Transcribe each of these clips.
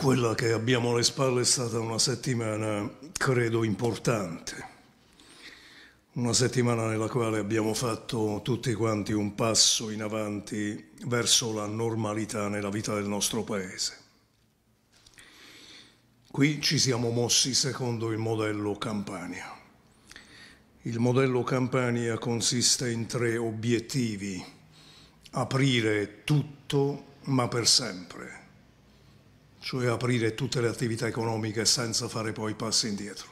Quella che abbiamo alle spalle è stata una settimana, credo, importante. Una settimana nella quale abbiamo fatto tutti quanti un passo in avanti verso la normalità nella vita del nostro Paese. Qui ci siamo mossi secondo il modello Campania. Il modello Campania consiste in tre obiettivi. Aprire tutto, ma per sempre cioè aprire tutte le attività economiche senza fare poi passi indietro.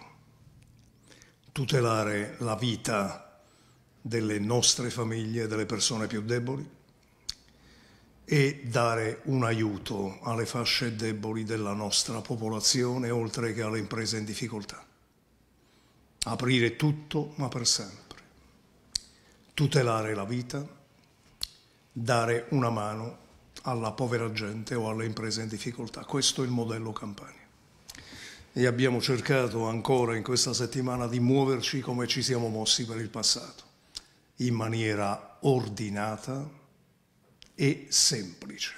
Tutelare la vita delle nostre famiglie, delle persone più deboli e dare un aiuto alle fasce deboli della nostra popolazione oltre che alle imprese in difficoltà. Aprire tutto ma per sempre. Tutelare la vita, dare una mano alla povera gente o alle imprese in difficoltà. Questo è il modello Campania. E abbiamo cercato ancora in questa settimana di muoverci come ci siamo mossi per il passato, in maniera ordinata e semplice.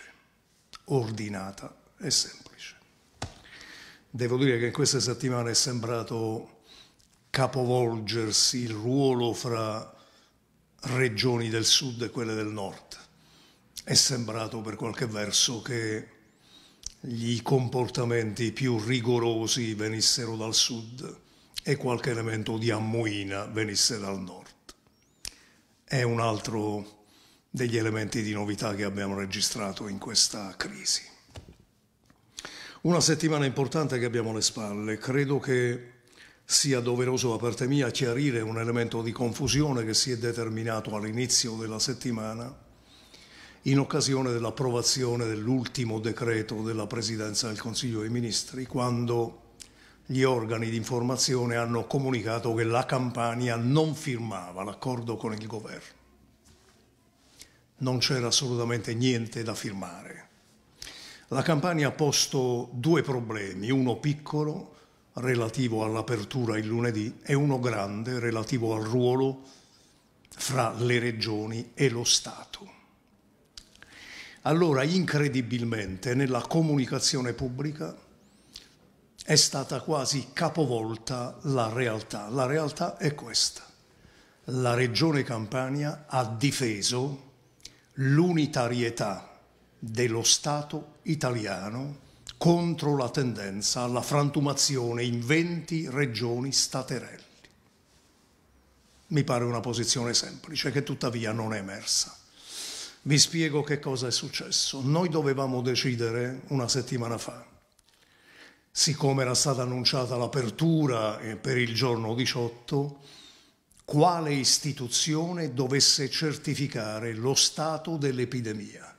Ordinata e semplice. Devo dire che in queste settimane è sembrato capovolgersi il ruolo fra regioni del sud e quelle del nord è sembrato per qualche verso che gli comportamenti più rigorosi venissero dal sud e qualche elemento di ammoina venisse dal nord. È un altro degli elementi di novità che abbiamo registrato in questa crisi. Una settimana importante che abbiamo alle spalle, credo che sia doveroso da parte mia chiarire un elemento di confusione che si è determinato all'inizio della settimana in occasione dell'approvazione dell'ultimo decreto della Presidenza del Consiglio dei Ministri, quando gli organi di informazione hanno comunicato che la Campania non firmava l'accordo con il governo. Non c'era assolutamente niente da firmare. La Campania ha posto due problemi, uno piccolo relativo all'apertura il lunedì e uno grande relativo al ruolo fra le regioni e lo Stato. Allora, incredibilmente, nella comunicazione pubblica è stata quasi capovolta la realtà. La realtà è questa. La Regione Campania ha difeso l'unitarietà dello Stato italiano contro la tendenza alla frantumazione in 20 regioni staterelli. Mi pare una posizione semplice che tuttavia non è emersa. Vi spiego che cosa è successo. Noi dovevamo decidere una settimana fa. Siccome era stata annunciata l'apertura eh, per il giorno 18, quale istituzione dovesse certificare lo stato dell'epidemia.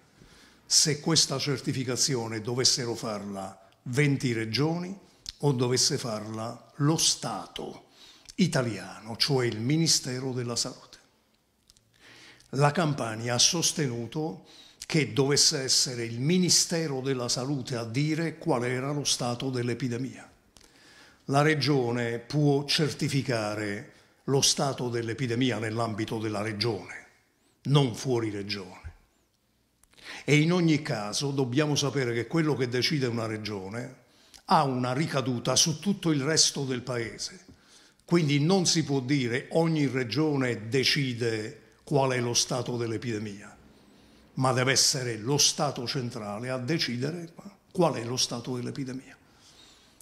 Se questa certificazione dovessero farla 20 regioni o dovesse farla lo Stato italiano, cioè il Ministero della Salute la Campania ha sostenuto che dovesse essere il Ministero della Salute a dire qual era lo stato dell'epidemia. La Regione può certificare lo stato dell'epidemia nell'ambito della Regione, non fuori Regione. E in ogni caso dobbiamo sapere che quello che decide una Regione ha una ricaduta su tutto il resto del Paese. Quindi non si può dire ogni Regione decide qual è lo stato dell'epidemia, ma deve essere lo Stato centrale a decidere qual è lo stato dell'epidemia.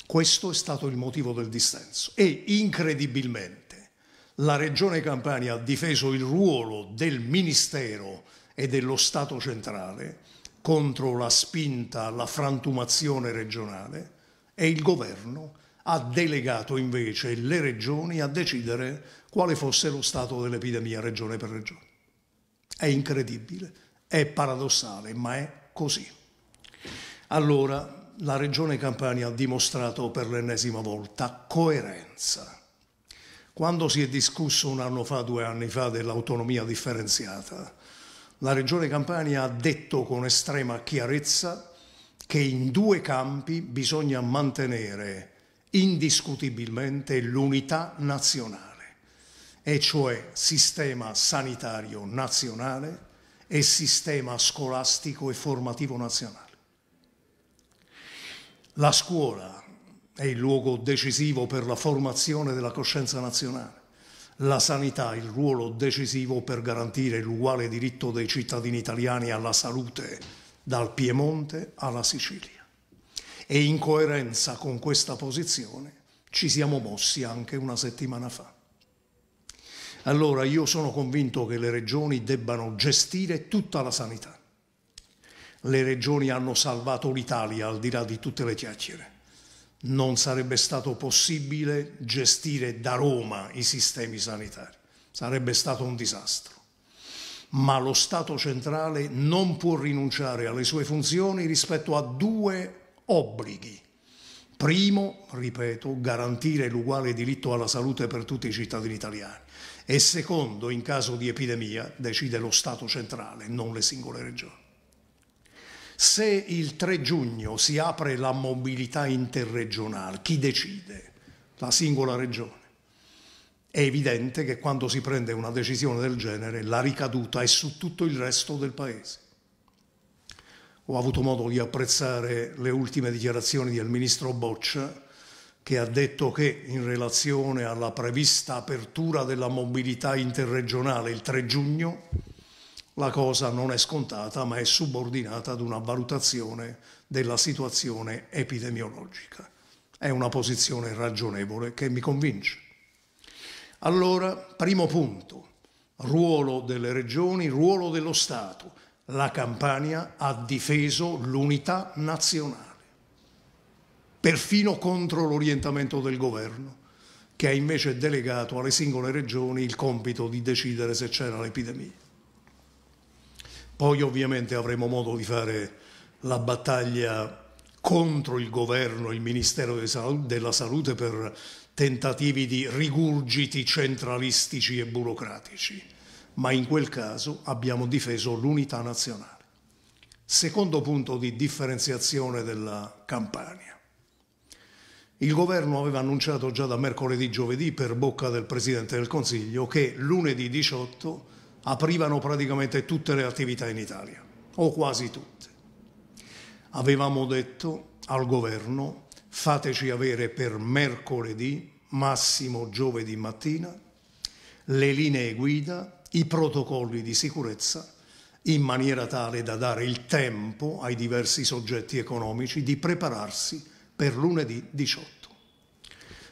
Questo è stato il motivo del dissenso e incredibilmente la Regione Campania ha difeso il ruolo del Ministero e dello Stato centrale contro la spinta alla frantumazione regionale e il governo ha delegato invece le regioni a decidere quale fosse lo stato dell'epidemia regione per regione. È incredibile, è paradossale, ma è così. Allora, la regione Campania ha dimostrato per l'ennesima volta coerenza. Quando si è discusso un anno fa, due anni fa, dell'autonomia differenziata, la Regione Campania ha detto con estrema chiarezza che in due campi bisogna mantenere indiscutibilmente l'unità nazionale, e cioè sistema sanitario nazionale e sistema scolastico e formativo nazionale. La scuola è il luogo decisivo per la formazione della coscienza nazionale, la sanità il ruolo decisivo per garantire l'uguale diritto dei cittadini italiani alla salute dal Piemonte alla Sicilia e in coerenza con questa posizione ci siamo mossi anche una settimana fa. Allora io sono convinto che le regioni debbano gestire tutta la sanità. Le regioni hanno salvato l'Italia al di là di tutte le chiacchiere. Non sarebbe stato possibile gestire da Roma i sistemi sanitari. Sarebbe stato un disastro ma lo Stato centrale non può rinunciare alle sue funzioni rispetto a due obblighi. Primo, ripeto, garantire l'uguale diritto alla salute per tutti i cittadini italiani e secondo, in caso di epidemia, decide lo Stato centrale, non le singole regioni. Se il 3 giugno si apre la mobilità interregionale, chi decide? La singola regione. È evidente che quando si prende una decisione del genere la ricaduta è su tutto il resto del Paese ho avuto modo di apprezzare le ultime dichiarazioni del ministro Boccia che ha detto che in relazione alla prevista apertura della mobilità interregionale il 3 giugno la cosa non è scontata ma è subordinata ad una valutazione della situazione epidemiologica. È una posizione ragionevole che mi convince. Allora, primo punto, ruolo delle regioni, ruolo dello Stato la Campania ha difeso l'unità nazionale, perfino contro l'orientamento del governo, che ha invece delegato alle singole regioni il compito di decidere se c'era l'epidemia. Poi ovviamente avremo modo di fare la battaglia contro il governo, e il Ministero della Salute per tentativi di rigurgiti centralistici e burocratici ma in quel caso abbiamo difeso l'unità nazionale. Secondo punto di differenziazione della Campania. Il governo aveva annunciato già da mercoledì giovedì per bocca del Presidente del Consiglio che lunedì 18 aprivano praticamente tutte le attività in Italia, o quasi tutte. Avevamo detto al governo fateci avere per mercoledì, massimo giovedì mattina, le linee guida i protocolli di sicurezza in maniera tale da dare il tempo ai diversi soggetti economici di prepararsi per lunedì 18.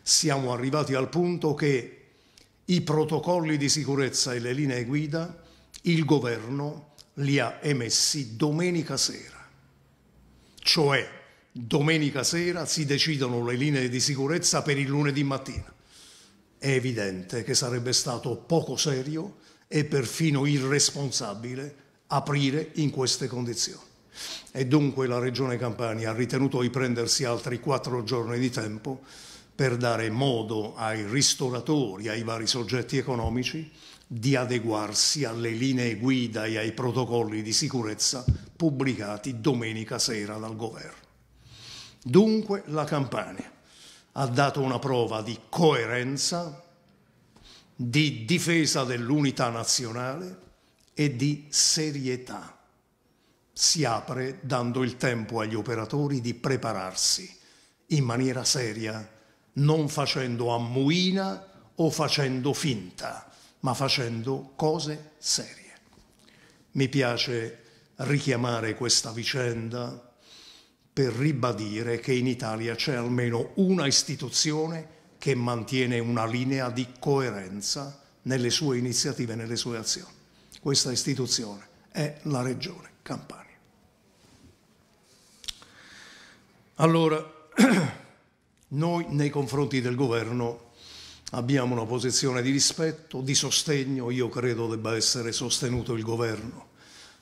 Siamo arrivati al punto che i protocolli di sicurezza e le linee guida il governo li ha emessi domenica sera. Cioè, domenica sera si decidono le linee di sicurezza per il lunedì mattina. È evidente che sarebbe stato poco serio e perfino irresponsabile aprire in queste condizioni. E dunque la Regione Campania ha ritenuto di prendersi altri quattro giorni di tempo per dare modo ai ristoratori, ai vari soggetti economici, di adeguarsi alle linee guida e ai protocolli di sicurezza pubblicati domenica sera dal governo. Dunque la Campania ha dato una prova di coerenza di difesa dell'unità nazionale e di serietà. Si apre dando il tempo agli operatori di prepararsi in maniera seria, non facendo ammuina o facendo finta, ma facendo cose serie. Mi piace richiamare questa vicenda per ribadire che in Italia c'è almeno una istituzione che mantiene una linea di coerenza nelle sue iniziative e nelle sue azioni. Questa istituzione è la Regione Campania. Allora, noi nei confronti del governo abbiamo una posizione di rispetto, di sostegno, io credo debba essere sostenuto il governo.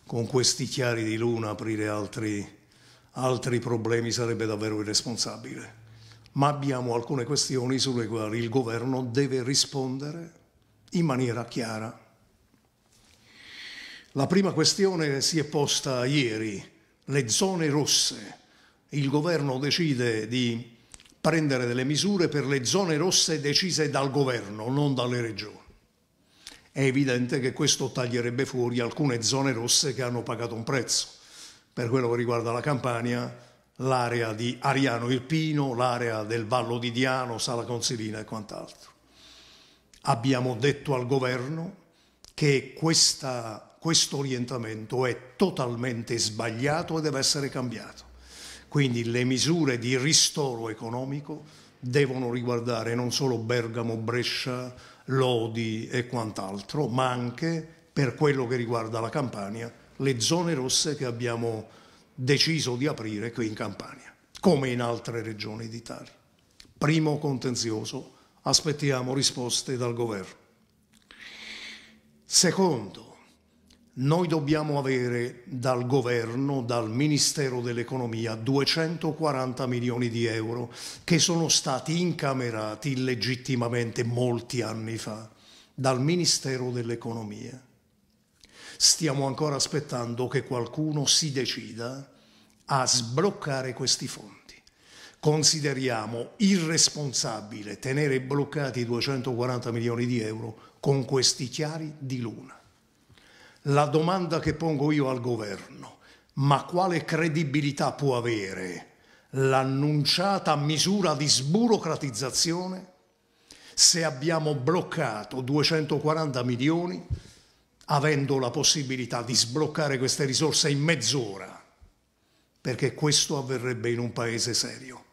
Con questi chiari di luna aprire altri, altri problemi sarebbe davvero irresponsabile ma abbiamo alcune questioni sulle quali il governo deve rispondere in maniera chiara. La prima questione si è posta ieri, le zone rosse. Il governo decide di prendere delle misure per le zone rosse decise dal governo, non dalle regioni. È evidente che questo taglierebbe fuori alcune zone rosse che hanno pagato un prezzo. Per quello che riguarda la Campania, l'area di Ariano Irpino, l'area del Vallo di Diano, Sala Consilina e quant'altro. Abbiamo detto al governo che questa, questo orientamento è totalmente sbagliato e deve essere cambiato. Quindi le misure di ristoro economico devono riguardare non solo Bergamo, Brescia, Lodi e quant'altro, ma anche per quello che riguarda la Campania, le zone rosse che abbiamo deciso di aprire qui in Campania, come in altre regioni d'Italia. Primo contenzioso, aspettiamo risposte dal governo. Secondo, noi dobbiamo avere dal governo, dal Ministero dell'Economia, 240 milioni di euro che sono stati incamerati illegittimamente molti anni fa dal Ministero dell'Economia stiamo ancora aspettando che qualcuno si decida a sbloccare questi fondi. Consideriamo irresponsabile tenere bloccati 240 milioni di euro con questi chiari di luna. La domanda che pongo io al governo, ma quale credibilità può avere l'annunciata misura di sburocratizzazione se abbiamo bloccato 240 milioni avendo la possibilità di sbloccare queste risorse in mezz'ora, perché questo avverrebbe in un paese serio.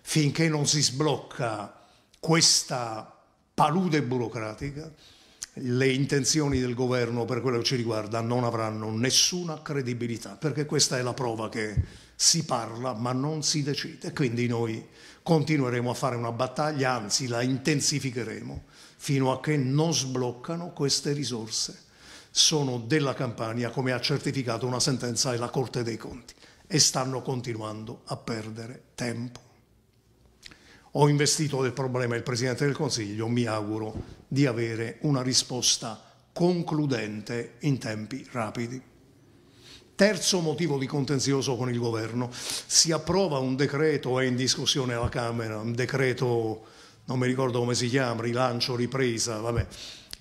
Finché non si sblocca questa palude burocratica, le intenzioni del governo per quello che ci riguarda non avranno nessuna credibilità, perché questa è la prova che si parla ma non si decide. Quindi noi continueremo a fare una battaglia, anzi la intensificheremo, fino a che non sbloccano queste risorse sono della Campania, come ha certificato una sentenza della Corte dei Conti, e stanno continuando a perdere tempo. Ho investito del problema il Presidente del Consiglio, mi auguro di avere una risposta concludente in tempi rapidi. Terzo motivo di contenzioso con il governo, si approva un decreto, è in discussione alla Camera, un decreto, non mi ricordo come si chiama, rilancio, ripresa, vabbè,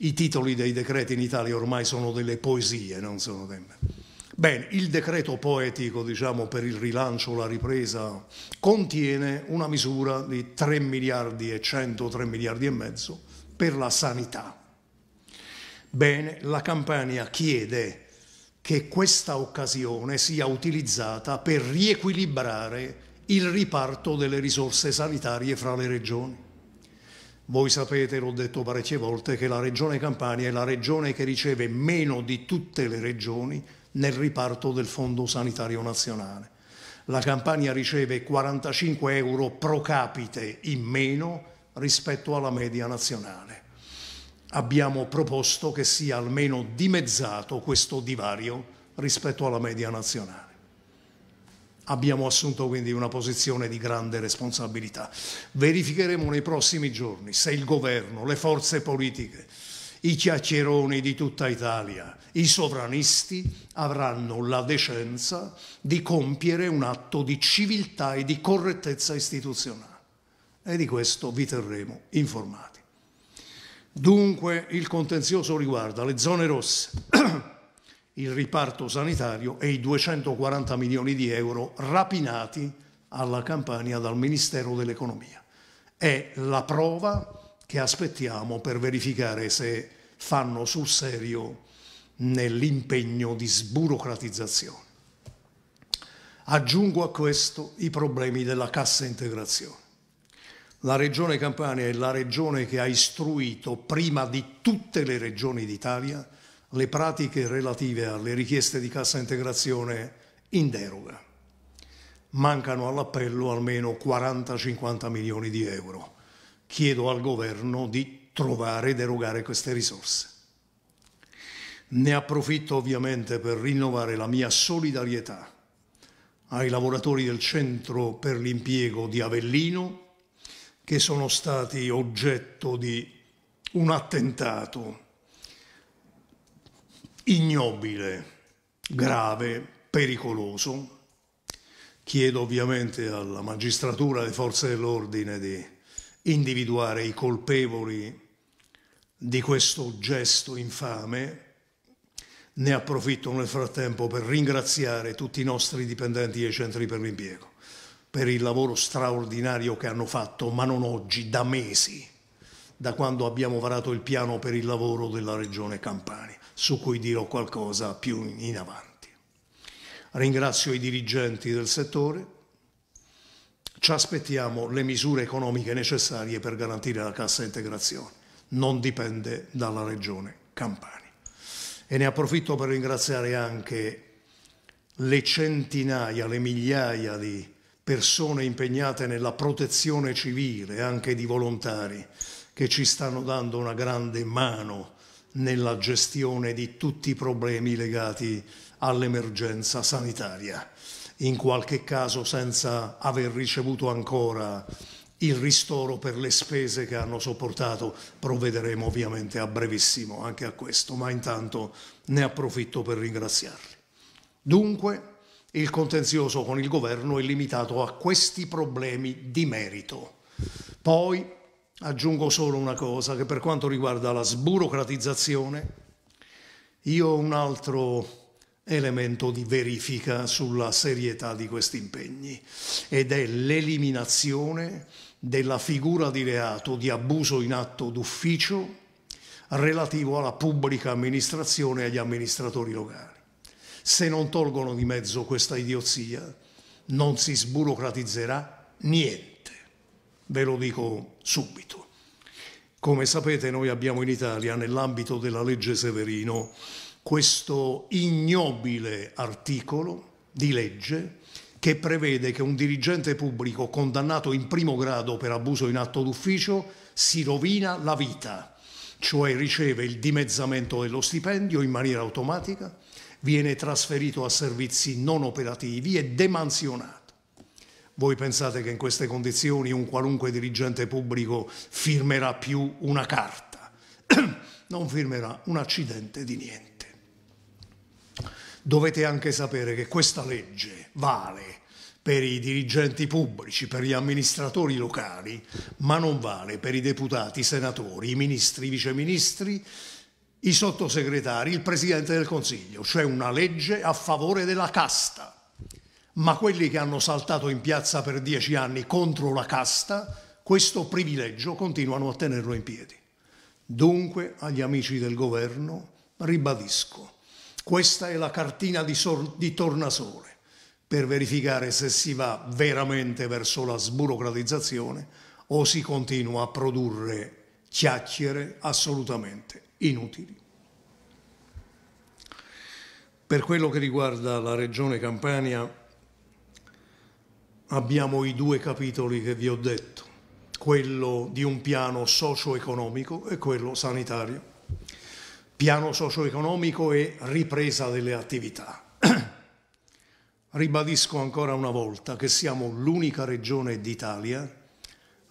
i titoli dei decreti in Italia ormai sono delle poesie, non sono delle... Bene, il decreto poetico diciamo, per il rilancio, la ripresa, contiene una misura di 3 miliardi e 100, 3 miliardi e mezzo per la sanità. Bene, la Campania chiede che questa occasione sia utilizzata per riequilibrare il riparto delle risorse sanitarie fra le regioni. Voi sapete, l'ho detto parecchie volte, che la regione Campania è la regione che riceve meno di tutte le regioni nel riparto del Fondo Sanitario Nazionale. La Campania riceve 45 euro pro capite in meno rispetto alla media nazionale. Abbiamo proposto che sia almeno dimezzato questo divario rispetto alla media nazionale abbiamo assunto quindi una posizione di grande responsabilità. Verificheremo nei prossimi giorni se il governo, le forze politiche, i chiacchieroni di tutta Italia, i sovranisti avranno la decenza di compiere un atto di civiltà e di correttezza istituzionale. E di questo vi terremo informati. Dunque il contenzioso riguarda le zone rosse. il riparto sanitario e i 240 milioni di euro rapinati alla Campania dal Ministero dell'Economia. È la prova che aspettiamo per verificare se fanno sul serio nell'impegno di sburocratizzazione. Aggiungo a questo i problemi della cassa integrazione. La regione Campania è la regione che ha istruito prima di tutte le regioni d'Italia le pratiche relative alle richieste di cassa integrazione in deroga. Mancano all'appello almeno 40-50 milioni di euro. Chiedo al governo di trovare e derogare queste risorse. Ne approfitto ovviamente per rinnovare la mia solidarietà ai lavoratori del centro per l'impiego di Avellino che sono stati oggetto di un attentato ignobile, grave, pericoloso. Chiedo ovviamente alla magistratura alle forze dell'ordine di individuare i colpevoli di questo gesto infame. Ne approfitto nel frattempo per ringraziare tutti i nostri dipendenti dei centri per l'impiego per il lavoro straordinario che hanno fatto, ma non oggi, da mesi da quando abbiamo varato il piano per il lavoro della Regione Campania, su cui dirò qualcosa più in avanti. Ringrazio i dirigenti del settore, ci aspettiamo le misure economiche necessarie per garantire la cassa integrazione, non dipende dalla Regione Campania. E ne approfitto per ringraziare anche le centinaia, le migliaia di persone impegnate nella protezione civile, anche di volontari, che ci stanno dando una grande mano nella gestione di tutti i problemi legati all'emergenza sanitaria, in qualche caso senza aver ricevuto ancora il ristoro per le spese che hanno sopportato. Provvederemo ovviamente a brevissimo anche a questo, ma intanto ne approfitto per ringraziarli. Dunque, il contenzioso con il governo è limitato a questi problemi di merito. Poi Aggiungo solo una cosa, che per quanto riguarda la sburocratizzazione, io ho un altro elemento di verifica sulla serietà di questi impegni ed è l'eliminazione della figura di reato di abuso in atto d'ufficio relativo alla pubblica amministrazione e agli amministratori locali. Se non tolgono di mezzo questa idiozia non si sburocratizzerà niente. Ve lo dico subito. Come sapete noi abbiamo in Italia nell'ambito della legge Severino questo ignobile articolo di legge che prevede che un dirigente pubblico condannato in primo grado per abuso in atto d'ufficio si rovina la vita, cioè riceve il dimezzamento dello stipendio in maniera automatica, viene trasferito a servizi non operativi e demansionato. Voi pensate che in queste condizioni un qualunque dirigente pubblico firmerà più una carta? non firmerà un accidente di niente. Dovete anche sapere che questa legge vale per i dirigenti pubblici, per gli amministratori locali, ma non vale per i deputati, i senatori, i ministri, i viceministri, i sottosegretari, il Presidente del Consiglio, cioè una legge a favore della casta ma quelli che hanno saltato in piazza per dieci anni contro la casta, questo privilegio continuano a tenerlo in piedi. Dunque, agli amici del governo, ribadisco, questa è la cartina di, di tornasole per verificare se si va veramente verso la sburocratizzazione o si continua a produrre chiacchiere assolutamente inutili. Per quello che riguarda la regione Campania, abbiamo i due capitoli che vi ho detto, quello di un piano socio-economico e quello sanitario. Piano socio-economico e ripresa delle attività. Ribadisco ancora una volta che siamo l'unica regione d'Italia,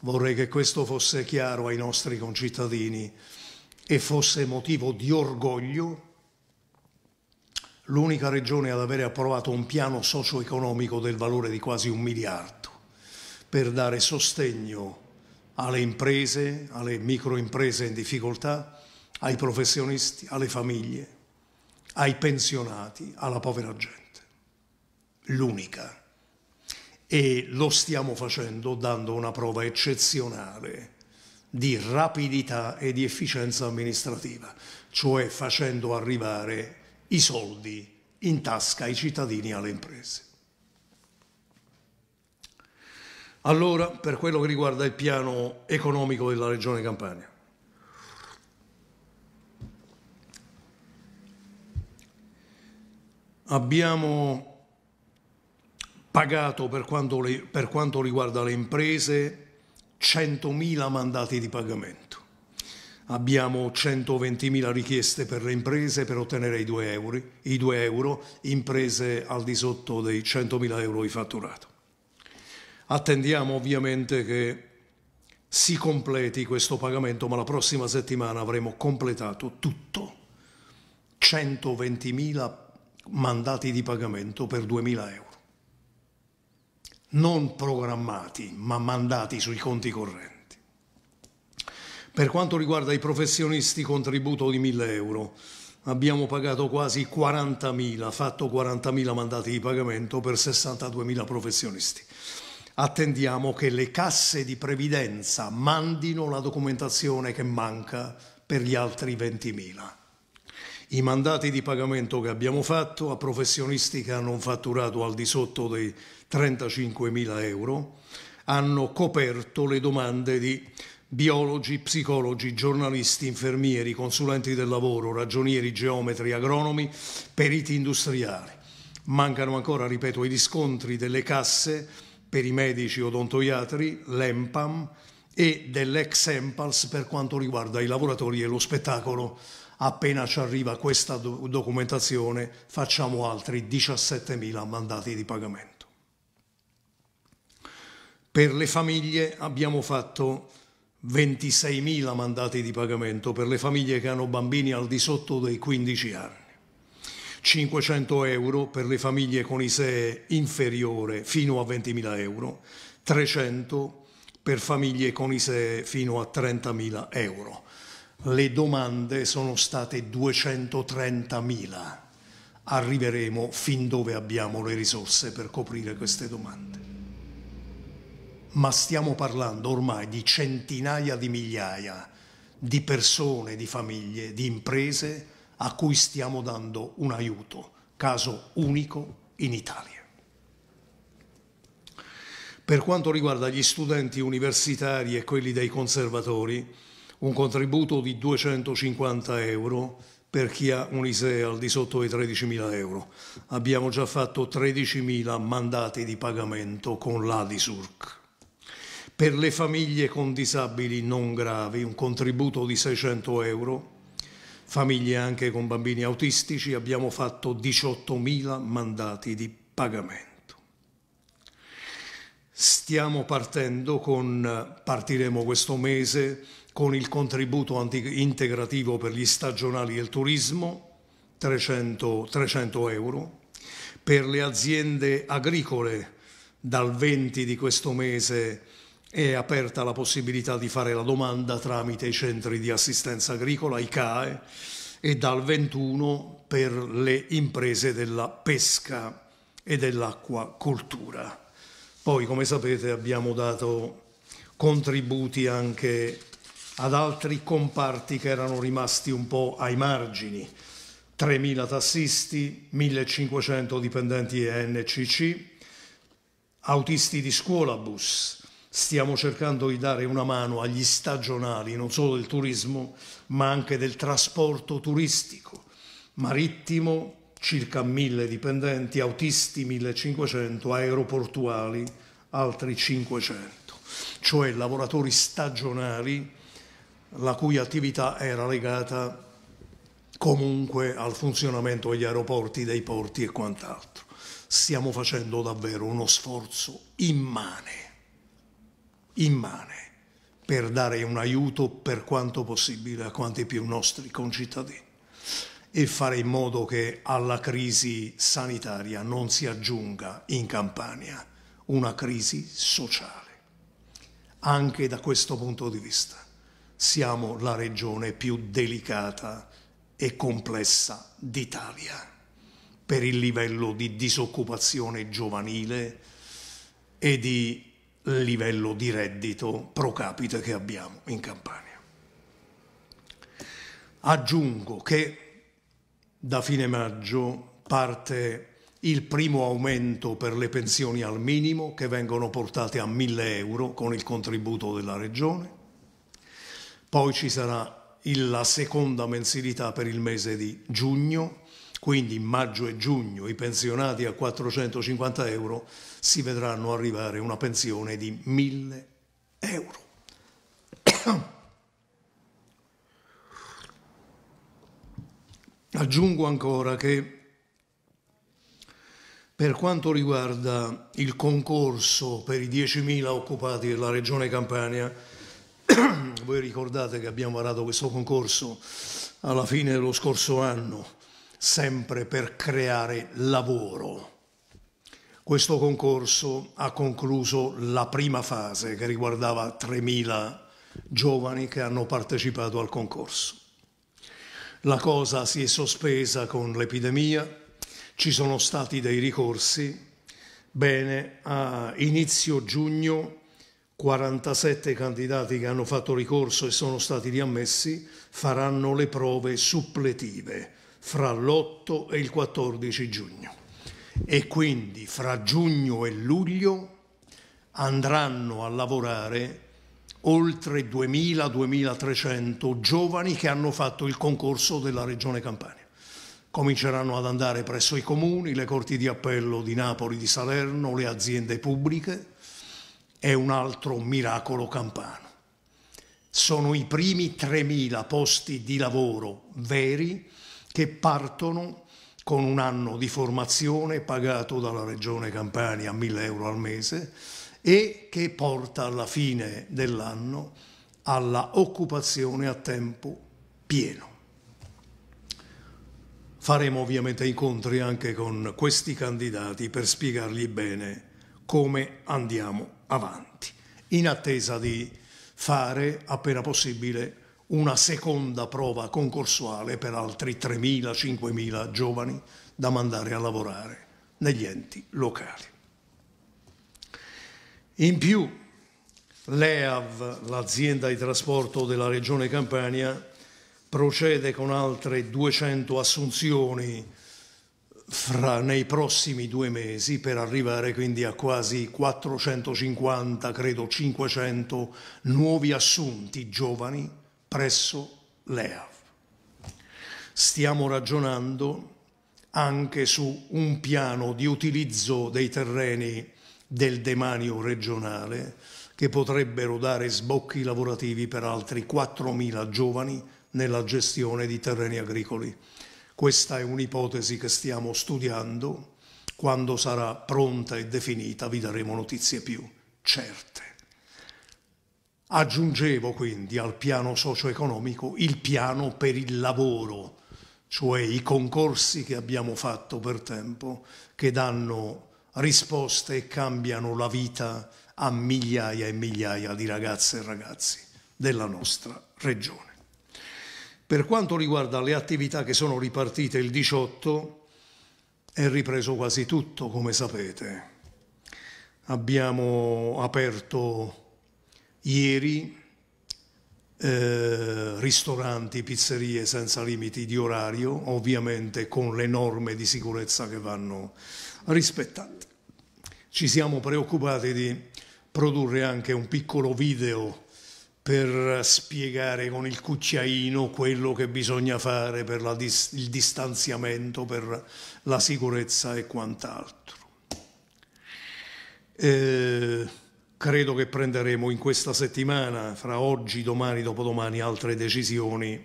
vorrei che questo fosse chiaro ai nostri concittadini e fosse motivo di orgoglio l'unica regione ad avere approvato un piano socio-economico del valore di quasi un miliardo per dare sostegno alle imprese, alle microimprese in difficoltà, ai professionisti, alle famiglie, ai pensionati, alla povera gente. L'unica. E lo stiamo facendo dando una prova eccezionale di rapidità e di efficienza amministrativa, cioè facendo arrivare i soldi in tasca ai cittadini e alle imprese. Allora, per quello che riguarda il piano economico della Regione Campania, abbiamo pagato per quanto, per quanto riguarda le imprese 100.000 mandati di pagamento abbiamo 120.000 richieste per le imprese per ottenere i 2 euro, i 2 euro imprese al di sotto dei 100.000 euro di fatturato. Attendiamo ovviamente che si completi questo pagamento, ma la prossima settimana avremo completato tutto. 120.000 mandati di pagamento per 2.000 euro. Non programmati, ma mandati sui conti correnti. Per quanto riguarda i professionisti, contributo di 1000 euro. Abbiamo pagato quasi 40.000, fatto 40.000 mandati di pagamento per 62.000 professionisti. Attendiamo che le casse di previdenza mandino la documentazione che manca per gli altri 20.000. I mandati di pagamento che abbiamo fatto a professionisti che hanno un fatturato al di sotto dei 35.000 euro hanno coperto le domande di biologi, psicologi, giornalisti, infermieri, consulenti del lavoro, ragionieri, geometri, agronomi, periti industriali. Mancano ancora, ripeto, i riscontri delle casse per i medici odontoiatri, l'EMPAM e dell'ex EMPALS per quanto riguarda i lavoratori e lo spettacolo. Appena ci arriva questa documentazione facciamo altri 17.000 mandati di pagamento. Per le famiglie abbiamo fatto 26.000 mandati di pagamento per le famiglie che hanno bambini al di sotto dei 15 anni, 500 euro per le famiglie con ISEE inferiore fino a 20.000 euro, 300 per famiglie con ISEE fino a 30.000 euro. Le domande sono state 230.000. Arriveremo fin dove abbiamo le risorse per coprire queste domande ma stiamo parlando ormai di centinaia di migliaia di persone, di famiglie, di imprese a cui stiamo dando un aiuto, caso unico in Italia. Per quanto riguarda gli studenti universitari e quelli dei conservatori, un contributo di 250 euro per chi ha un ISEE al di sotto dei 13.000 euro. Abbiamo già fatto 13.000 mandati di pagamento con l'Adisurc per le famiglie con disabili non gravi, un contributo di 600 euro, famiglie anche con bambini autistici, abbiamo fatto 18.000 mandati di pagamento. Stiamo partendo con, partiremo questo mese con il contributo integrativo per gli stagionali del turismo, 300, 300 euro, per le aziende agricole dal 20 di questo mese è aperta la possibilità di fare la domanda tramite i centri di assistenza agricola, i CAE, e dal 21 per le imprese della pesca e dell'acquacoltura. Poi, come sapete, abbiamo dato contributi anche ad altri comparti che erano rimasti un po' ai margini. 3.000 tassisti, 1.500 dipendenti ENCC, autisti di scuola bus, stiamo cercando di dare una mano agli stagionali, non solo del turismo, ma anche del trasporto turistico, marittimo, circa 1000 dipendenti, autisti 1500, aeroportuali altri 500, cioè lavoratori stagionali la cui attività era legata comunque al funzionamento degli aeroporti, dei porti e quant'altro. Stiamo facendo davvero uno sforzo immane immane per dare un aiuto per quanto possibile a quanti più nostri concittadini e fare in modo che alla crisi sanitaria non si aggiunga in Campania una crisi sociale. Anche da questo punto di vista siamo la regione più delicata e complessa d'Italia per il livello di disoccupazione giovanile e di livello di reddito pro capite che abbiamo in Campania. Aggiungo che da fine maggio parte il primo aumento per le pensioni al minimo che vengono portate a 1000 euro con il contributo della Regione, poi ci sarà la seconda mensilità per il mese di giugno quindi in maggio e giugno i pensionati a 450 euro si vedranno arrivare una pensione di 1000 euro. Aggiungo ancora che per quanto riguarda il concorso per i 10.000 occupati della Regione Campania, voi ricordate che abbiamo varato questo concorso alla fine dello scorso anno sempre per creare lavoro. Questo concorso ha concluso la prima fase che riguardava 3.000 giovani che hanno partecipato al concorso. La cosa si è sospesa con l'epidemia, ci sono stati dei ricorsi. Bene, a inizio giugno 47 candidati che hanno fatto ricorso e sono stati riammessi faranno le prove suppletive fra l'8 e il 14 giugno e quindi fra giugno e luglio andranno a lavorare oltre 2.000-2.300 giovani che hanno fatto il concorso della Regione Campania. Cominceranno ad andare presso i comuni, le corti di appello di Napoli, di Salerno, le aziende pubbliche. È un altro miracolo campano. Sono i primi 3.000 posti di lavoro veri che partono con un anno di formazione pagato dalla Regione Campania a 1000 euro al mese e che porta alla fine dell'anno alla occupazione a tempo pieno. Faremo ovviamente incontri anche con questi candidati per spiegargli bene come andiamo avanti, in attesa di fare appena possibile una seconda prova concorsuale per altri 3.000-5.000 giovani da mandare a lavorare negli enti locali. In più, l'EAV, l'azienda di trasporto della Regione Campania, procede con altre 200 assunzioni fra, nei prossimi due mesi per arrivare quindi a quasi 450, credo 500 nuovi assunti giovani presso l'EAV. Stiamo ragionando anche su un piano di utilizzo dei terreni del demanio regionale che potrebbero dare sbocchi lavorativi per altri 4.000 giovani nella gestione di terreni agricoli. Questa è un'ipotesi che stiamo studiando, quando sarà pronta e definita vi daremo notizie più certe. Aggiungevo quindi al piano socio-economico il piano per il lavoro, cioè i concorsi che abbiamo fatto per tempo, che danno risposte e cambiano la vita a migliaia e migliaia di ragazze e ragazzi della nostra regione. Per quanto riguarda le attività che sono ripartite il 18, è ripreso quasi tutto, come sapete. Abbiamo aperto Ieri eh, ristoranti, pizzerie senza limiti di orario, ovviamente con le norme di sicurezza che vanno rispettate. Ci siamo preoccupati di produrre anche un piccolo video per spiegare con il cucciaino quello che bisogna fare per dis il distanziamento, per la sicurezza e quant'altro. Eh, credo che prenderemo in questa settimana, fra oggi, domani, dopodomani, altre decisioni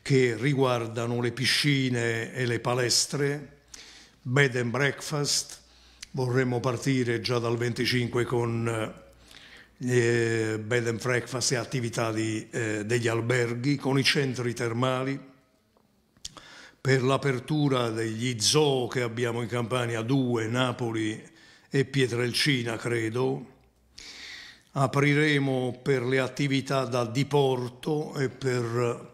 che riguardano le piscine e le palestre, bed and breakfast, vorremmo partire già dal 25 con eh, bed and breakfast e attività di, eh, degli alberghi, con i centri termali, per l'apertura degli zoo che abbiamo in Campania, due, Napoli e Pietrelcina, credo, apriremo per le attività da diporto e per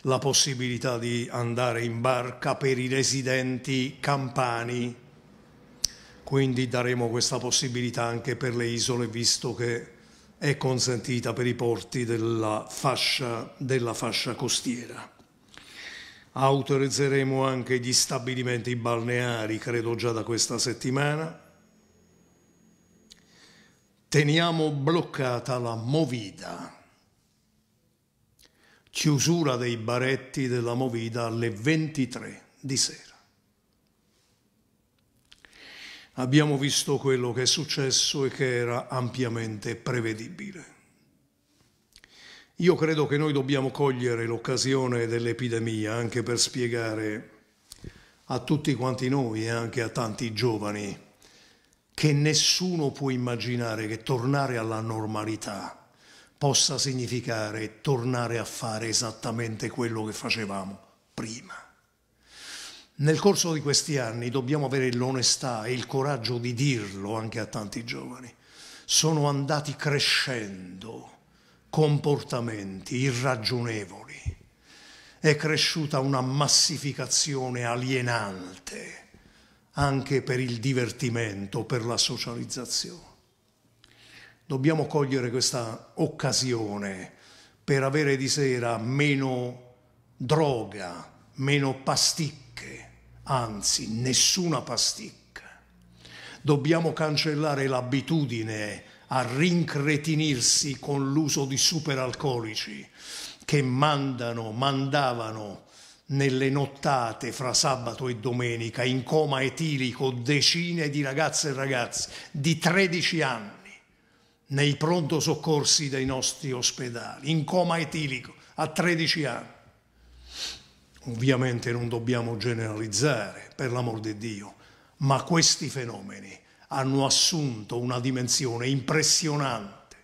la possibilità di andare in barca per i residenti campani, quindi daremo questa possibilità anche per le isole visto che è consentita per i porti della fascia, della fascia costiera. Autorizzeremo anche gli stabilimenti balneari, credo già da questa settimana, Teniamo bloccata la movida. Chiusura dei baretti della movida alle 23 di sera. Abbiamo visto quello che è successo e che era ampiamente prevedibile. Io credo che noi dobbiamo cogliere l'occasione dell'epidemia anche per spiegare a tutti quanti noi e anche a tanti giovani che nessuno può immaginare che tornare alla normalità possa significare tornare a fare esattamente quello che facevamo prima. Nel corso di questi anni dobbiamo avere l'onestà e il coraggio di dirlo anche a tanti giovani. Sono andati crescendo comportamenti irragionevoli. È cresciuta una massificazione alienante anche per il divertimento, per la socializzazione. Dobbiamo cogliere questa occasione per avere di sera meno droga, meno pasticche, anzi nessuna pasticca. Dobbiamo cancellare l'abitudine a rincretinirsi con l'uso di superalcolici che mandano, mandavano nelle nottate fra sabato e domenica in coma etilico decine di ragazze e ragazzi di 13 anni nei pronto soccorsi dei nostri ospedali, in coma etilico a 13 anni. Ovviamente non dobbiamo generalizzare, per l'amor di Dio, ma questi fenomeni hanno assunto una dimensione impressionante,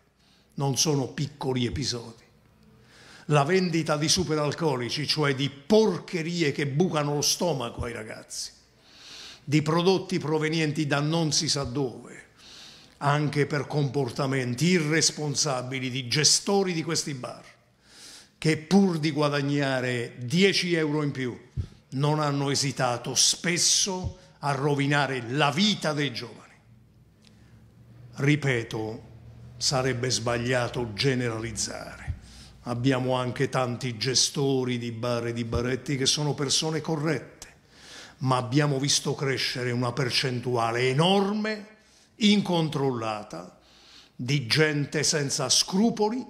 non sono piccoli episodi la vendita di superalcolici, cioè di porcherie che bucano lo stomaco ai ragazzi, di prodotti provenienti da non si sa dove, anche per comportamenti irresponsabili di gestori di questi bar, che pur di guadagnare 10 euro in più non hanno esitato spesso a rovinare la vita dei giovani. Ripeto, sarebbe sbagliato generalizzare abbiamo anche tanti gestori di bar e di baretti che sono persone corrette, ma abbiamo visto crescere una percentuale enorme, incontrollata, di gente senza scrupoli,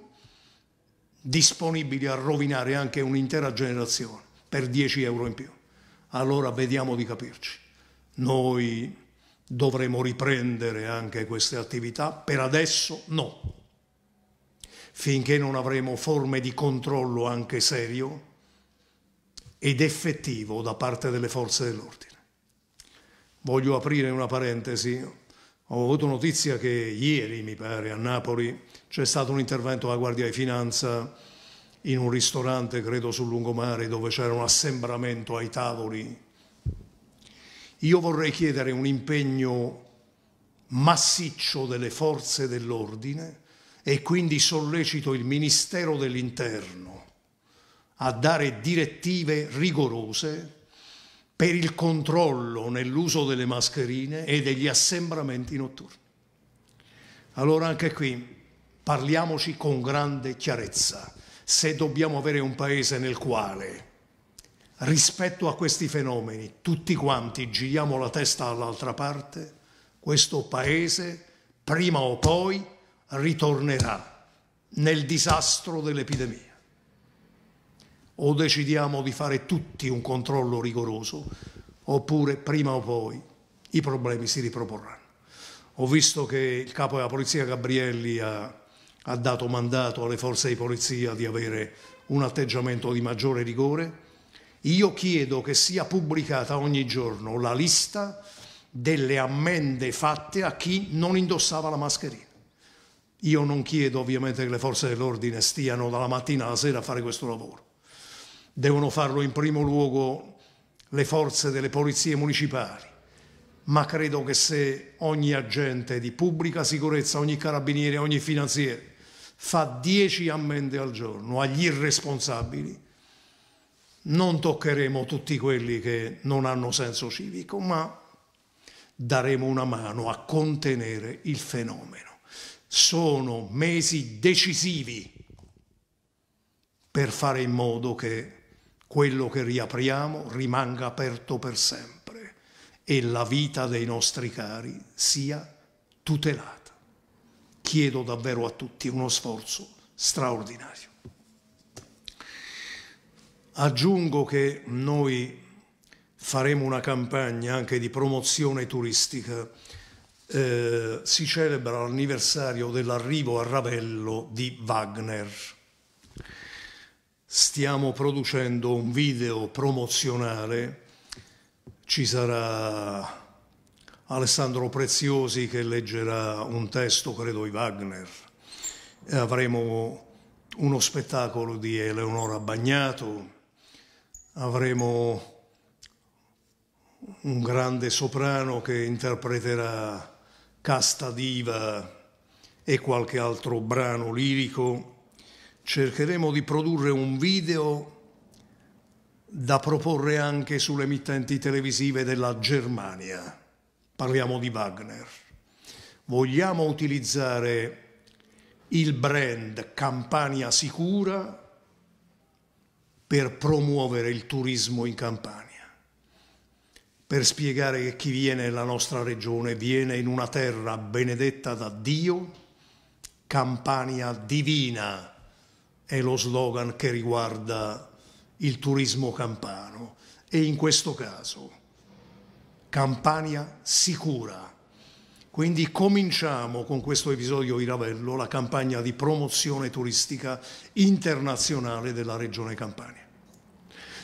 disponibili a rovinare anche un'intera generazione per 10 euro in più. Allora vediamo di capirci. Noi dovremo riprendere anche queste attività, per adesso no finché non avremo forme di controllo anche serio ed effettivo da parte delle forze dell'ordine. Voglio aprire una parentesi. Ho avuto notizia che ieri, mi pare, a Napoli c'è stato un intervento della Guardia di Finanza in un ristorante, credo sul lungomare, dove c'era un assembramento ai tavoli. Io vorrei chiedere un impegno massiccio delle forze dell'ordine e quindi sollecito il Ministero dell'Interno a dare direttive rigorose per il controllo nell'uso delle mascherine e degli assembramenti notturni. Allora anche qui parliamoci con grande chiarezza se dobbiamo avere un paese nel quale rispetto a questi fenomeni tutti quanti giriamo la testa all'altra parte, questo paese prima o poi ritornerà nel disastro dell'epidemia. O decidiamo di fare tutti un controllo rigoroso, oppure prima o poi i problemi si riproporranno. Ho visto che il capo della polizia Gabrielli ha, ha dato mandato alle forze di polizia di avere un atteggiamento di maggiore rigore. Io chiedo che sia pubblicata ogni giorno la lista delle ammende fatte a chi non indossava la mascherina. Io non chiedo ovviamente che le forze dell'ordine stiano dalla mattina alla sera a fare questo lavoro. Devono farlo in primo luogo le forze delle polizie municipali, ma credo che se ogni agente di pubblica sicurezza, ogni carabiniere, ogni finanziere fa 10 ammende al giorno agli irresponsabili, non toccheremo tutti quelli che non hanno senso civico, ma daremo una mano a contenere il fenomeno sono mesi decisivi per fare in modo che quello che riapriamo rimanga aperto per sempre e la vita dei nostri cari sia tutelata. Chiedo davvero a tutti uno sforzo straordinario. Aggiungo che noi faremo una campagna anche di promozione turistica eh, si celebra l'anniversario dell'arrivo a Ravello di Wagner. Stiamo producendo un video promozionale, ci sarà Alessandro Preziosi che leggerà un testo, credo, di Wagner. Avremo uno spettacolo di Eleonora Bagnato, avremo un grande soprano che interpreterà Casta Diva e qualche altro brano lirico, cercheremo di produrre un video da proporre anche sulle emittenti televisive della Germania. Parliamo di Wagner. Vogliamo utilizzare il brand Campania Sicura per promuovere il turismo in Campania per spiegare che chi viene nella nostra regione viene in una terra benedetta da Dio, Campania divina è lo slogan che riguarda il turismo campano e in questo caso Campania sicura. Quindi cominciamo con questo episodio di Ravello la campagna di promozione turistica internazionale della regione Campania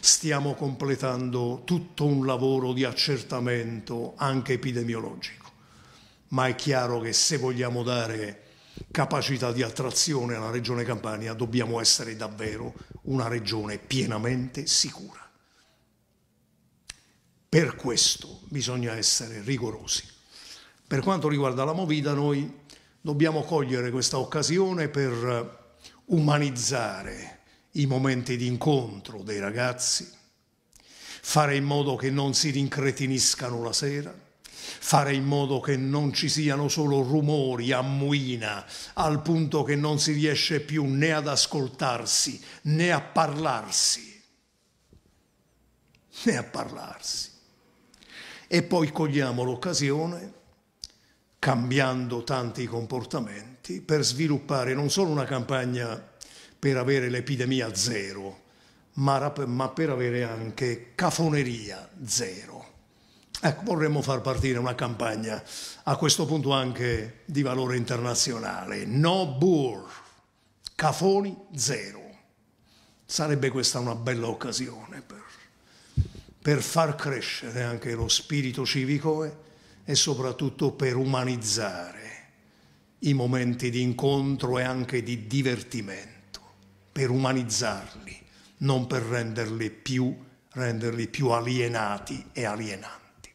stiamo completando tutto un lavoro di accertamento anche epidemiologico. Ma è chiaro che se vogliamo dare capacità di attrazione alla Regione Campania dobbiamo essere davvero una regione pienamente sicura. Per questo bisogna essere rigorosi. Per quanto riguarda la Movida noi dobbiamo cogliere questa occasione per umanizzare i momenti di incontro dei ragazzi, fare in modo che non si rincretiniscano la sera, fare in modo che non ci siano solo rumori a muina, al punto che non si riesce più né ad ascoltarsi né a parlarsi, né a parlarsi. E poi cogliamo l'occasione, cambiando tanti comportamenti, per sviluppare non solo una campagna per avere l'epidemia zero, ma, ma per avere anche cafoneria zero. Ecco, vorremmo far partire una campagna a questo punto anche di valore internazionale. No Bur, cafoni zero. Sarebbe questa una bella occasione per, per far crescere anche lo spirito civico e, e soprattutto per umanizzare i momenti di incontro e anche di divertimento per umanizzarli, non per renderli più, renderli più alienati e alienanti.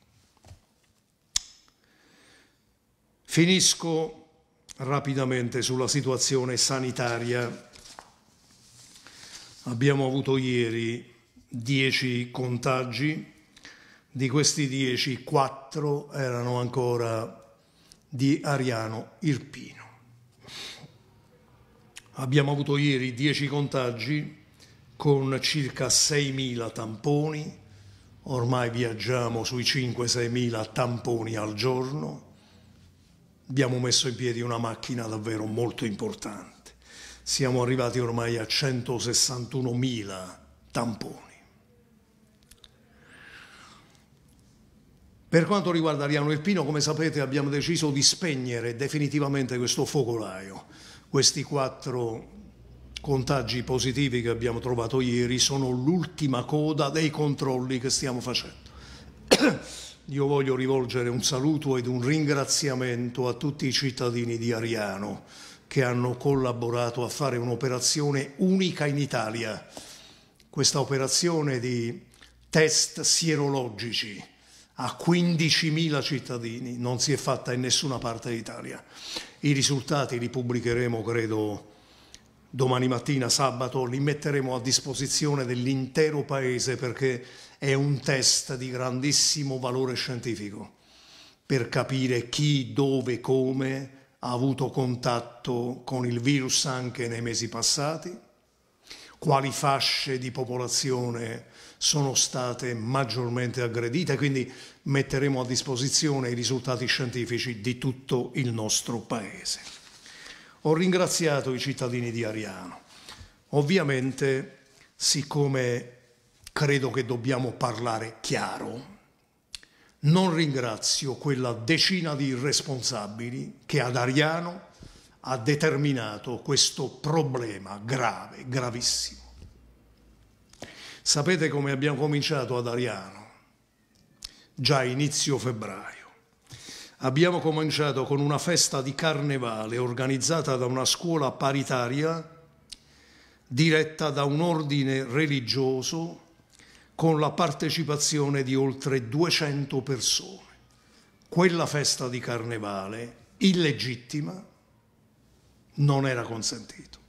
Finisco rapidamente sulla situazione sanitaria. Abbiamo avuto ieri 10 contagi, di questi 10 4 erano ancora di Ariano Irpino. Abbiamo avuto ieri 10 contagi con circa 6.000 tamponi, ormai viaggiamo sui 5-6.000 tamponi al giorno. Abbiamo messo in piedi una macchina davvero molto importante. Siamo arrivati ormai a 161.000 tamponi. Per quanto riguarda Ariano Irpino, come sapete abbiamo deciso di spegnere definitivamente questo focolaio. Questi quattro contagi positivi che abbiamo trovato ieri sono l'ultima coda dei controlli che stiamo facendo. Io voglio rivolgere un saluto ed un ringraziamento a tutti i cittadini di Ariano che hanno collaborato a fare un'operazione unica in Italia, questa operazione di test sierologici a 15.000 cittadini, non si è fatta in nessuna parte d'Italia. I risultati li pubblicheremo, credo, domani mattina, sabato, li metteremo a disposizione dell'intero Paese perché è un test di grandissimo valore scientifico per capire chi, dove, come ha avuto contatto con il virus anche nei mesi passati, quali fasce di popolazione sono state maggiormente aggredite, quindi metteremo a disposizione i risultati scientifici di tutto il nostro Paese. Ho ringraziato i cittadini di Ariano. Ovviamente, siccome credo che dobbiamo parlare chiaro, non ringrazio quella decina di responsabili che ad Ariano ha determinato questo problema grave, gravissimo. Sapete come abbiamo cominciato ad Ariano? Già inizio febbraio. Abbiamo cominciato con una festa di carnevale organizzata da una scuola paritaria diretta da un ordine religioso con la partecipazione di oltre 200 persone. Quella festa di carnevale illegittima non era consentito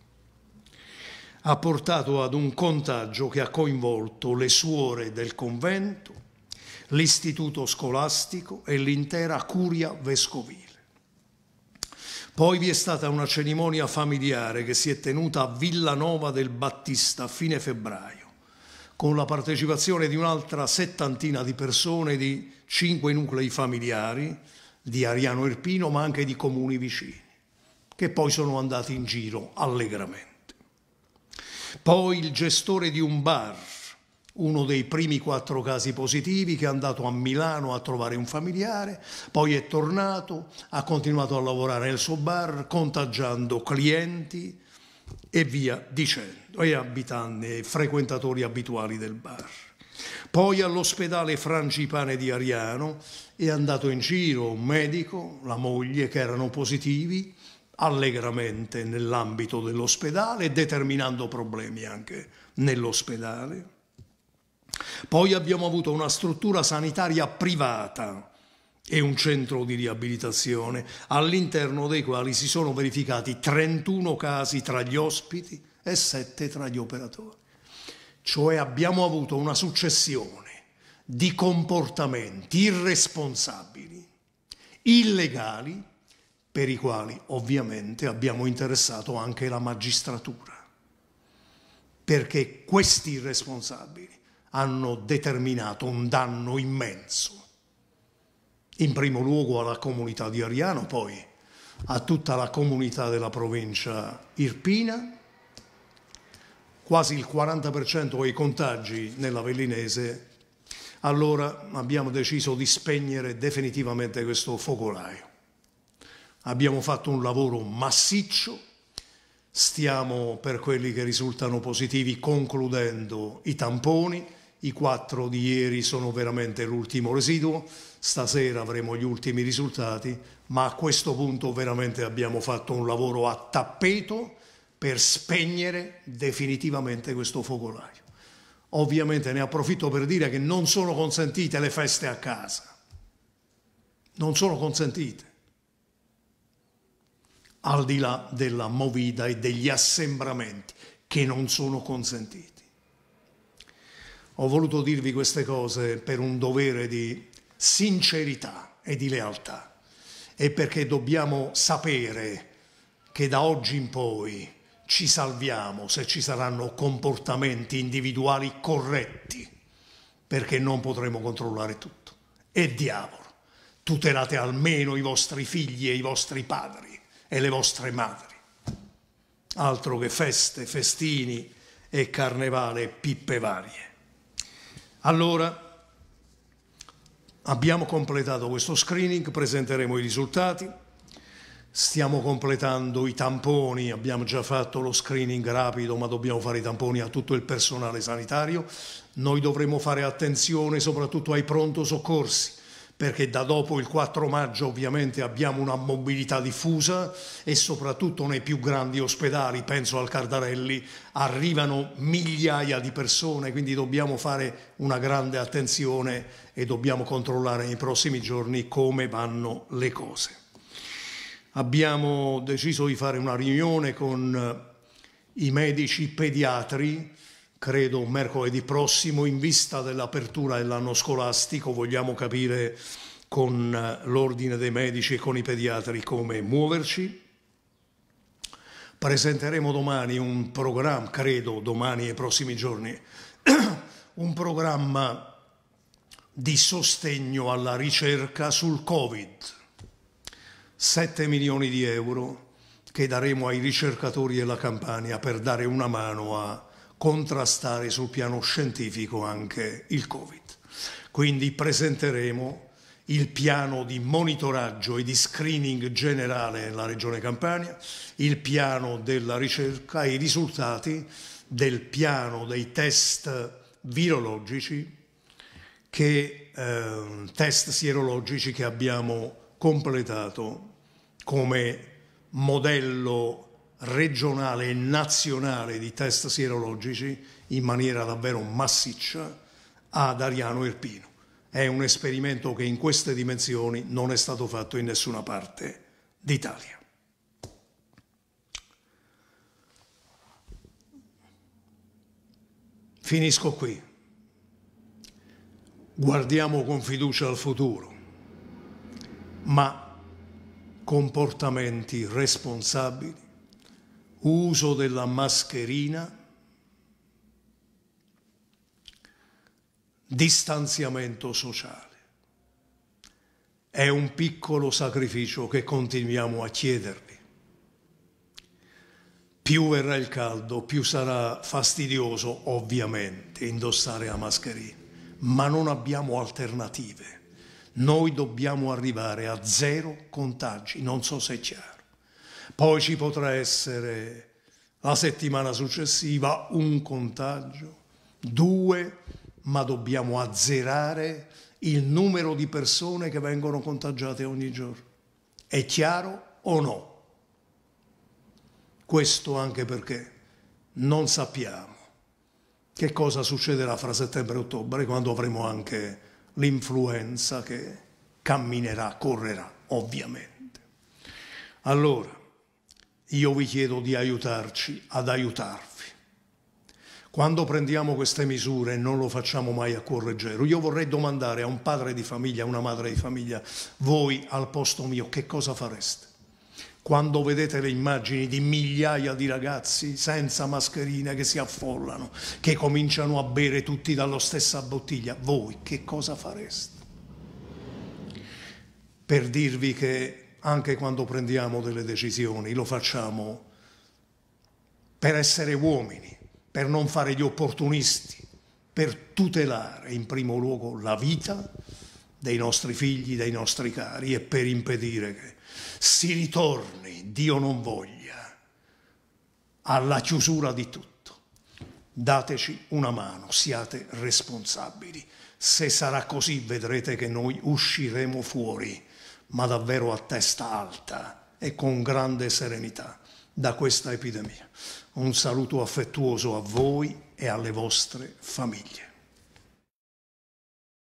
ha portato ad un contagio che ha coinvolto le suore del convento, l'istituto scolastico e l'intera curia vescovile. Poi vi è stata una cerimonia familiare che si è tenuta a Villanova del Battista a fine febbraio, con la partecipazione di un'altra settantina di persone di cinque nuclei familiari di Ariano Erpino, ma anche di comuni vicini, che poi sono andati in giro allegramente. Poi il gestore di un bar, uno dei primi quattro casi positivi che è andato a Milano a trovare un familiare, poi è tornato, ha continuato a lavorare nel suo bar contagiando clienti e via dicendo, e abitanti e frequentatori abituali del bar. Poi all'ospedale Frangipane di Ariano è andato in giro un medico, la moglie che erano positivi allegramente nell'ambito dell'ospedale, determinando problemi anche nell'ospedale. Poi abbiamo avuto una struttura sanitaria privata e un centro di riabilitazione, all'interno dei quali si sono verificati 31 casi tra gli ospiti e 7 tra gli operatori. Cioè abbiamo avuto una successione di comportamenti irresponsabili, illegali, per i quali ovviamente abbiamo interessato anche la magistratura, perché questi responsabili hanno determinato un danno immenso, in primo luogo alla comunità di Ariano, poi a tutta la comunità della provincia irpina, quasi il 40% dei contagi nella Vellinese, allora abbiamo deciso di spegnere definitivamente questo focolaio abbiamo fatto un lavoro massiccio, stiamo per quelli che risultano positivi concludendo i tamponi, i quattro di ieri sono veramente l'ultimo residuo, stasera avremo gli ultimi risultati, ma a questo punto veramente abbiamo fatto un lavoro a tappeto per spegnere definitivamente questo focolaio. Ovviamente ne approfitto per dire che non sono consentite le feste a casa, non sono consentite al di là della movida e degli assembramenti che non sono consentiti. Ho voluto dirvi queste cose per un dovere di sincerità e di lealtà e perché dobbiamo sapere che da oggi in poi ci salviamo se ci saranno comportamenti individuali corretti, perché non potremo controllare tutto. E diavolo, tutelate almeno i vostri figli e i vostri padri e le vostre madri. Altro che feste, festini e carnevale pippe varie. Allora, abbiamo completato questo screening, presenteremo i risultati, stiamo completando i tamponi, abbiamo già fatto lo screening rapido, ma dobbiamo fare i tamponi a tutto il personale sanitario. Noi dovremo fare attenzione soprattutto ai pronto soccorsi perché da dopo il 4 maggio ovviamente abbiamo una mobilità diffusa e soprattutto nei più grandi ospedali, penso al Cardarelli, arrivano migliaia di persone, quindi dobbiamo fare una grande attenzione e dobbiamo controllare nei prossimi giorni come vanno le cose. Abbiamo deciso di fare una riunione con i medici pediatri credo mercoledì prossimo in vista dell'apertura dell'anno scolastico vogliamo capire con eh, l'ordine dei medici e con i pediatri come muoverci. Presenteremo domani un programma, credo domani e prossimi giorni, un programma di sostegno alla ricerca sul Covid. 7 milioni di euro che daremo ai ricercatori della Campania per dare una mano a contrastare sul piano scientifico anche il Covid. Quindi presenteremo il piano di monitoraggio e di screening generale nella regione Campania, il piano della ricerca e i risultati del piano dei test virologici, che, eh, test sierologici che abbiamo completato come modello regionale e nazionale di test sierologici in maniera davvero massiccia ad Ariano Irpino. È un esperimento che in queste dimensioni non è stato fatto in nessuna parte d'Italia. Finisco qui. Guardiamo con fiducia al futuro, ma comportamenti responsabili uso della mascherina, distanziamento sociale. È un piccolo sacrificio che continuiamo a chiedervi. Più verrà il caldo, più sarà fastidioso, ovviamente, indossare la mascherina, ma non abbiamo alternative. Noi dobbiamo arrivare a zero contagi, non so se c'è. Poi ci potrà essere la settimana successiva un contagio, due, ma dobbiamo azzerare il numero di persone che vengono contagiate ogni giorno. È chiaro o no? Questo anche perché non sappiamo che cosa succederà fra settembre e ottobre quando avremo anche l'influenza che camminerà, correrà, ovviamente. Allora, io vi chiedo di aiutarci ad aiutarvi. Quando prendiamo queste misure non lo facciamo mai a cuor leggero. Io vorrei domandare a un padre di famiglia, a una madre di famiglia, voi al posto mio che cosa fareste? Quando vedete le immagini di migliaia di ragazzi senza mascherine che si affollano, che cominciano a bere tutti dalla stessa bottiglia, voi che cosa fareste? Per dirvi che anche quando prendiamo delle decisioni, lo facciamo per essere uomini, per non fare gli opportunisti, per tutelare in primo luogo la vita dei nostri figli, dei nostri cari e per impedire che si ritorni, Dio non voglia, alla chiusura di tutto. Dateci una mano, siate responsabili. Se sarà così vedrete che noi usciremo fuori ma davvero a testa alta e con grande serenità da questa epidemia. Un saluto affettuoso a voi e alle vostre famiglie.